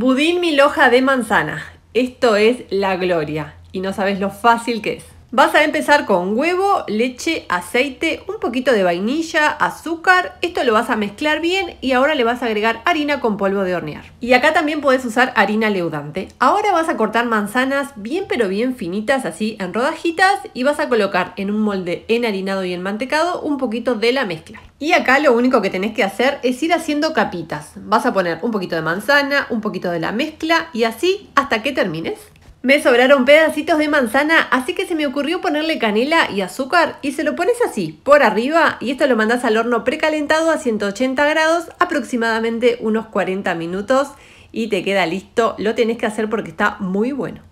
Budín mi loja de manzana. Esto es la gloria y no sabes lo fácil que es. Vas a empezar con huevo, leche, aceite, un poquito de vainilla, azúcar. Esto lo vas a mezclar bien y ahora le vas a agregar harina con polvo de hornear. Y acá también puedes usar harina leudante. Ahora vas a cortar manzanas bien pero bien finitas así en rodajitas y vas a colocar en un molde enharinado y enmantecado un poquito de la mezcla. Y acá lo único que tenés que hacer es ir haciendo capitas. Vas a poner un poquito de manzana, un poquito de la mezcla y así hasta que termines. Me sobraron pedacitos de manzana, así que se me ocurrió ponerle canela y azúcar y se lo pones así, por arriba, y esto lo mandas al horno precalentado a 180 grados, aproximadamente unos 40 minutos y te queda listo. Lo tenés que hacer porque está muy bueno.